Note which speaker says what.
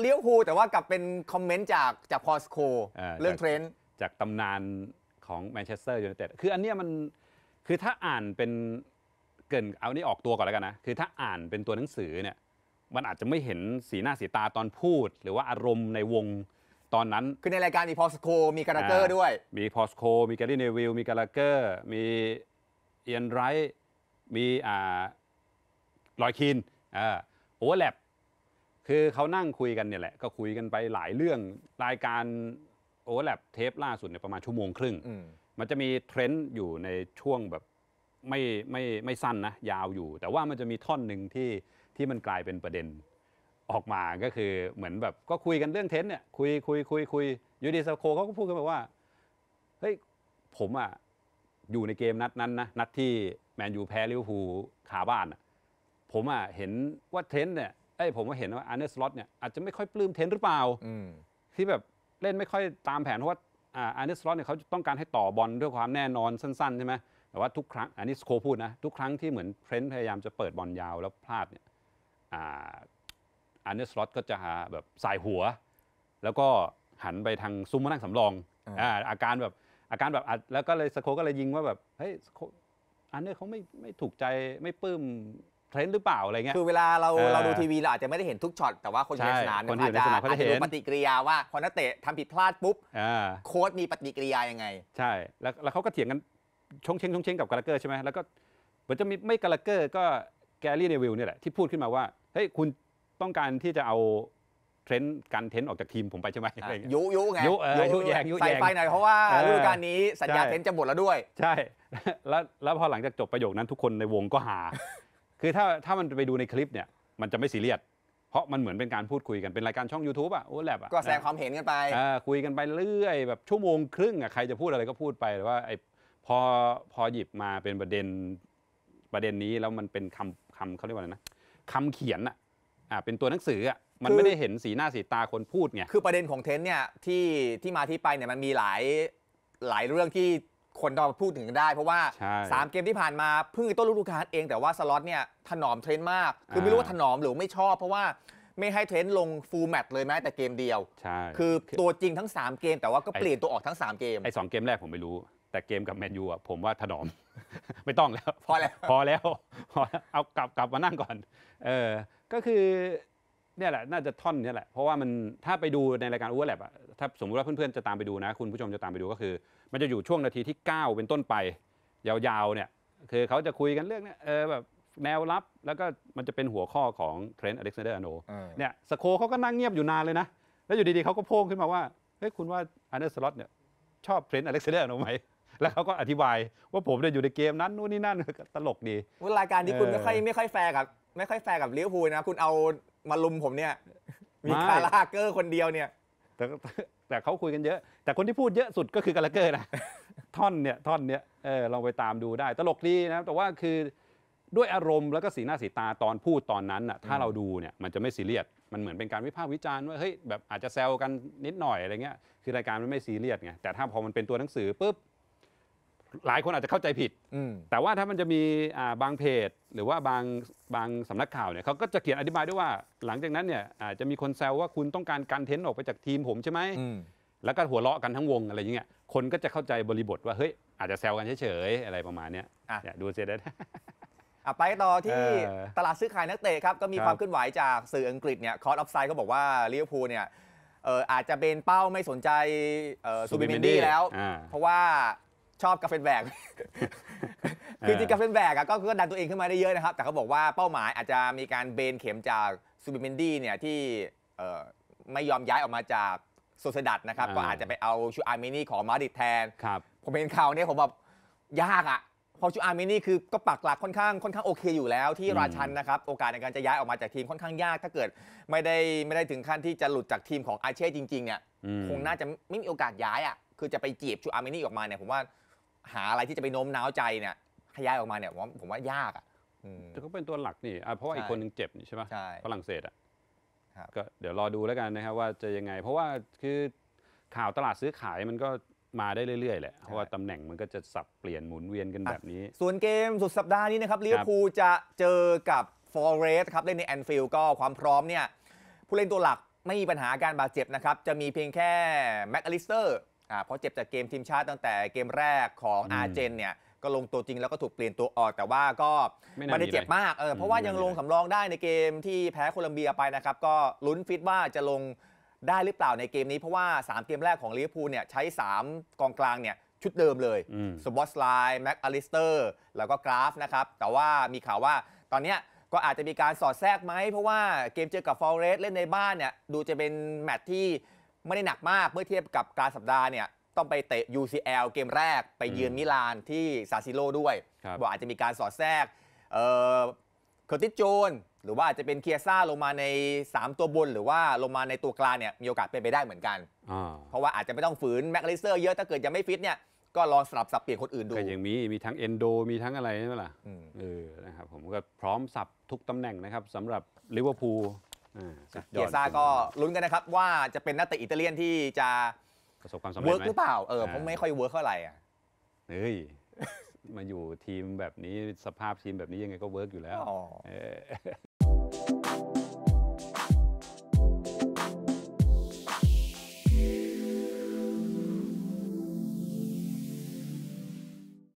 Speaker 1: เลี้ยวภูแต่ว่ากลับเป็นคอมเมนต์จากจากพอสโค
Speaker 2: เรื่องเทรนด์จากตำนานของแมนเชสเตอร์ยูไนเต็ดคืออันเนี้ยมัน คือถ้าอ่านเป็นเกิน เอานี่ออกตัวก่อนแล้วกันนะ คือถ้าอ่านเป็นตัวหนังสือเนี่ย มันอาจจะไม่เห็นสีหน้าสีตาตอนพูด หรือว่าอารมณ์ในวงตอนนั้น คื
Speaker 1: อในรายการมีพอสโคมีการาเกอร์ด้วย
Speaker 2: มีพอสโคมีแกรี่เนวิลมีการาเกอร์มีเอียนไรท์มีอ่าลอยคินอ่าโอเวอร์แลปคือเขานั่งคุยกันเนี่ย แหละก็คุยกันไปหลายเรื่องรายการโอเวอร์แลปเทป ล่าสุดเนี่ยประมาณชั่วโมงครึ่งมันจะมีเทรนด์อยู่ในช่วงแบบไม่ไม่ไม่สั้นนะยาวอยู่ แต่ว่ามันจะมีท่อนหนึ่งที่ที่มันกลายเป็นประเด็นออกมาก็คือเหมือนแบบก็คุยกันเรื่องเทรนด์เนี่ยคุย คุยคุยคุยยูดีสโคเขาก็พูดกันแบบว่าเฮ้ยผมอะอยู่ในเกมนัดนั้นนะ นัดที่แมนยูแพ้ลิเวอร์พูลคาบ้านอะผมอะเห็นว่าเทรนด์เนี่ยอ้ยผมก็เห็นว่าอาร์เนสล็อตเนี่ยอาจจะไม่ค่อยปลื้มเทนหรือเปล่าที่แบบเล่นไม่ค่อยตามแผนเพราะว่าอาร์เนสล็อตเนี่ยเขาต้องการให้ต่อบอลด้วยความแน่นอน สั้นๆใช่ไหมแต่ว่าทุกครั้งอันนี้สโคพูดนะทุกครั้งที่เหมือนเทรนพยายามจะเปิดบอลยาวแล้วพลาดเนี่ยอาร์เนสล็อตก็จะหาแบบสายหัว แล้วก็หันไปทางซุ้มมานั่งสำรองอาการแบบอาการแบบแล้วก็เลยสโคก็เลยยิงว่าแบบเฮ้ยอันเนี้ยเขาไม่ไม่ถูกใจไม่ปลื้มเทรนด์หรือเปล่าอะไรเงี้ย คือเวลาเราเเราดูทีวีเราอาจจะไม่ได้เห็นทุกช็อต แต่ว่าคนในสนามเนี่ยอาจเจะอาจจะเห็นดูปฏิ
Speaker 1: กิริยาว่าพอนักเตะทำผิดพลาดปุ๊บโค้ชมีปฏิกิริยายังไง
Speaker 2: ใช่ แล้วแล้วเขาก็เถียงกันชงเชงชงเชงกับกาลเกอร์ใช่ไหม แล้วก็เหมือนจะมีไม่กาลเกอร์ก็ แกรี่เนวิลเนี่ยแหละ ที่พูดขึ้นมาว่าเฮ้ยคุณต้องการที่จะเอาเทรนด์การเทรนด์ออกจากทีมผมไปใช่ไหมอะไรยเงี้ยยุยุไงยุเออยุแยงยุแยงใส่ไปหน่อยเพราะว่าฤดูกาลนี้สัญญาเทรนด์จะหมดแล้วด้วย ใช่ แล้วแล้วพอหลังจากจบประโยคนั้นทุกคนในวงก็หาคือถ้าถ้ามันไปดูในคลิปเนี่ยมันจะไม่ซีเรียสเพราะมันเหมือนเป็นการพูดคุยกันเป็นรายการช่อง YouTube อ่ะโอ้แลบอ่ะก็แสดงความเ
Speaker 1: ห็นกันไปอ่
Speaker 2: าคุยกันไปเรื่อย แบบชั่วโมงครึ่งอ่ะใครจะพูดอะไรก็พูดไปแต่ว่าไอ้พอพอหยิบมาเป็นประเด็นประเด็นนี้ แล้วมันเป็นคำคำเขาเรียกว่าอะไรนะคำเขียนอ่ะอ่าเป็นตัวหนังสืออ่ะมันไม่ได้เห็นสีหน้าสีตาคนพูดไงคือประเด็นของเทนเนี่ยที่ที่มาที่ไปเนี่ยมันมีหลายหลาย
Speaker 1: เรื่องที่คนเราพูดถึงได้ เพราะว่า 3 เกมที่ผ่านมา เพิ่งต้นฤดูกาลเองแต่ว่าสล็อตเนี่ยถนอมเทรนต์มาก คือไม่รู้ว่าถนอมหรือไม่ชอบ เพราะว่าไม่ให้เทรนต์ลงฟูลแมตช์เลยแม้ แต่เกมเดียว
Speaker 2: ใช่คือตัว
Speaker 1: จริงทั้ง 3 เกม แต่ว่าก็เปลี่ยนต
Speaker 2: ัวออกทั้ง3เกม ไอ้สองเกมแรกผมไม่รู้ แต่เกมกับแมนยูอ่ะผมว่าถนอม ไม่ต้องแล้ว พอแล้วพอแล้วเอากลับกลับมานั่งก่อนเออ ก็คือเนี่ยแหละน่าจะท่อนเนี่ยแหละ เพราะว่ามันถ้าไปดูในรายการอ้วแลบอะถ้าสมมติว่าเพื่อนๆจะตามไปดูนะ คุณผู้ชมจะตามไปดูก็คือ มันจะอยู่ช่วงนาทีที่ 9 เป็นต้นไปยาวๆเนี่ยคือเขาจะคุยกันเรื่องเนี่ยเออแบบแนวรับแล้วก็มันจะเป็นหัวข้อของเทรนด์อเล็กซานเดอร์อโนเนี่ยสโคเขาก็นั่งเงียบอยู่นานเลยนะ แล้วอยู่ดีๆเขาก็โพ้งขึ้นมาว่า เฮ้ย คุณว่าอันเดอร์สล็อตเนี่ยชอบเทรนด์อเล็กซานเดอร์อโนไหมแล้วเขาก็อธิบายว่าผมเนี่ยอยู่ในเกมนั้นนู่นนี่นั่นตลกดีรายการที่คุณไม่ค่อยไ
Speaker 1: ม่ค่อยแฟร์กับไม่ค่อยแฟร์กับลิเวอร์พูลนะ คุณเอามาลุมผมเนี่ย
Speaker 2: มีคาราเกอร์คนเดียวเนี่ยแต่แต่เขาคุยกันเยอะ แต่คนที่พูดเยอะสุดก็คือกาลเกอร์นะท่อนเนี่ยท่อนเนี่ยเออลองไปตามดูได้ตลกดีนะแต่ว่าคือด้วยอารมณ์แล้วก็สีหน้าสีตาตอนพูดตอนนั้นอ่ะถ้าเราดูเนี่ยมันจะไม่ซีเรียสมันเหมือนเป็นการวิพากษ์วิจารณ์ว่าเฮ้ยแบบอาจจะแซวกันนิดหน่อยอะไรเงี้ย คือรายการมันไม่ซีเรียสไงแต่ถ้าพอมันเป็นตัวหนังสือปุ๊บหลายคนอาจจะเข้าใจผิด แต่ว่าถ้ามันจะมีบางเพจหรือว่าบางบางสำนักข่าวเนี่ยเขาก็จะเขียนอธิบายด้วยว่าหลังจากนั้นเนี่ยอาจจะมีคนแซวว่าคุณต้องการการเทนต์ออกไปจากทีมผมใช่ไหมมแล้วก็หัวเราะกันทั้งวงอะไรอย่างเงี้ย คนก็จะเข้าใจบริบทว่าเฮ้ยอาจจะแซวกันเฉยๆอะไรประมาณเนี้ยอ่ดูเสียด้
Speaker 1: อไปต่อที่ตลาดซื้อขายนักเตะครับก็มีความเคลื่อนไหวจากสื่ออังกฤษเนี่ยคอร์สออฟไซด์ก็บอกว่าลิเวอร์พูลเนี่ยอาจจะเบนเป้าไม่สนใจซูบิเมนดี้แล้ว เพราะว่าชอบกาแฟแบกคือจริงกาแฟแบกก็ก็ดันตัวเองขึ้นมาได้เยอะนะครับแต่เขาบอกว่าเป้าหมายอาจจะมีการเบนเข็มจากซูบิเมนดี้เนี่ยที่ไม่ยอมย้ายออกมาจากโซเซดัตนะครับก็อาจจะไปเอาชูอาร์เมนี่ของมาดิดแทนผมเห็นข่าวเนี่ยผมแบบยากอ่ะพอชูอาร์เมนี่คือก็ปักหลักค่อนข้างค่อนข้างโอเคอยู่แล้ว ที่ราชันนะครับโอกาสในการจะย้ายออกมาจากทีมค่อนข้างยาก ถ้าเกิดไม่ได้ไม่ได้ถึงขั้นที่จะหลุดจากทีมของอาเช่จริงๆเนี่ยคงน่าจะไม่มีโอกาสย้ายอ่ะคือจะไปจีบชูอาร์เมนี่ออกมาเนี่ยผมว่าหาอะไรที่จะไปโน้มน้าวใจเนี่ยขย้ายออกมาเนี่ยผมว่าผมว่ายากอ่ะ
Speaker 2: อืมแต่ก็เป็นตัวหลักนี่เพราะว่าอีกคนหนึ่งเจ็บใช่ไหมฝรั่งเศสอ่ะก็เดี๋ยวรอดูแล้วกันนะครับ ว่าจะยังไง เพราะว่าคือข่าวตลาดซื้อขายมันก็มาได้เรื่อยๆแหละเพราะว่าตำแหน่งมันก็จะสับเปลี่ยนหมุนเวียนกันแบบนี้
Speaker 1: ส่วนเกมสุดสัปดาห์นี้นะครับลิเวอร์พูลจะเจอกับฟอเรสครับเล่นในแอนฟิลด์ก็ความพร้อมเนี่ย ผู้เล่นตัวหลักไม่มีปัญหาการบาดเจ็บนะครับจะมีเพียงแค่แม็กอลิสเตอร์เพราะเจ็บจากเกมทีมชาติตั้งแต่เกมแรกของอาร์เจนเนี่ยก็ลงตัวจริงแล้วก็ถูกเปลี่ยนตัวออก แต่ว่าก็ไม่ไมได้เจ็บมากเออเพราะว่ายังลงสำรองได้ในเกมที่แพ้โคลัมเบียไปนะครับ ก็ลุ้นฟิตว่าจะลงได้หรือเปล่าในเกมนี้เพราะว่า 3 เกมแรกของลิเวอร์พูลเนี่ยใช้ 3 กองกลางเนี่ยชุดเดิมเลยสปอตสไลน์แม็กอลิสเตอร์แล้วก็กราฟนะครับแต่ว่ามีข่าวว่าตอนเนี้ยก็อาจจะมีการสอดแทรกไหมเพราะว่าเกมเจอกับฟอเรสเล่นในบ้านเนี่ยดูจะเป็นแมตที่ไม่ได้หนักมากเมื่อเทียบกับกลางสัปดาห์เนี่ยต้องไปเตะ UCL เกมแรกไปเยือนมิลานที่ซาซิโลด้วยว่าอาจจะมีการสอดแทรกเคอร์ติสโจน หรือว่าอาจจะเป็นเคียซ่าลงมาใน 3 ตัวบนหรือว่าลงมาในตัวกลางเนี่ยมีโอกาสเป็นไปได้เหมือนกัน เพราะว่าอาจจะไม่ต้องฝืนแม็กลิเซอร์เยอะ ถ้าเกิดยังไม่ฟิตเนี่ยก็ลองสลับสับเปลี่ยนค
Speaker 2: นอื่นดูก็ยังมีมีทั้งเอนโดมีทั้งอะไรนั่แหละเออนะครับผมก็พร้อมสับทุกตำแหน่งนะครับสำหรับลิเวอร์พูลเกียร์ซาก็ลุ้นกันน
Speaker 1: ะครับว่าจะเป็นนักเตะอิตาเลียนที่จะ
Speaker 2: ประสบความสำเร็จหรือเปล่า เออผมไม่ค
Speaker 1: ่อยเวิร์กเท่าไหร่อ่ะ
Speaker 2: เฮ้ย มาอยู่ทีมแบบนี้สภาพทีมแบบนี้ยังไงก็เวิร์กอยู่แล้ว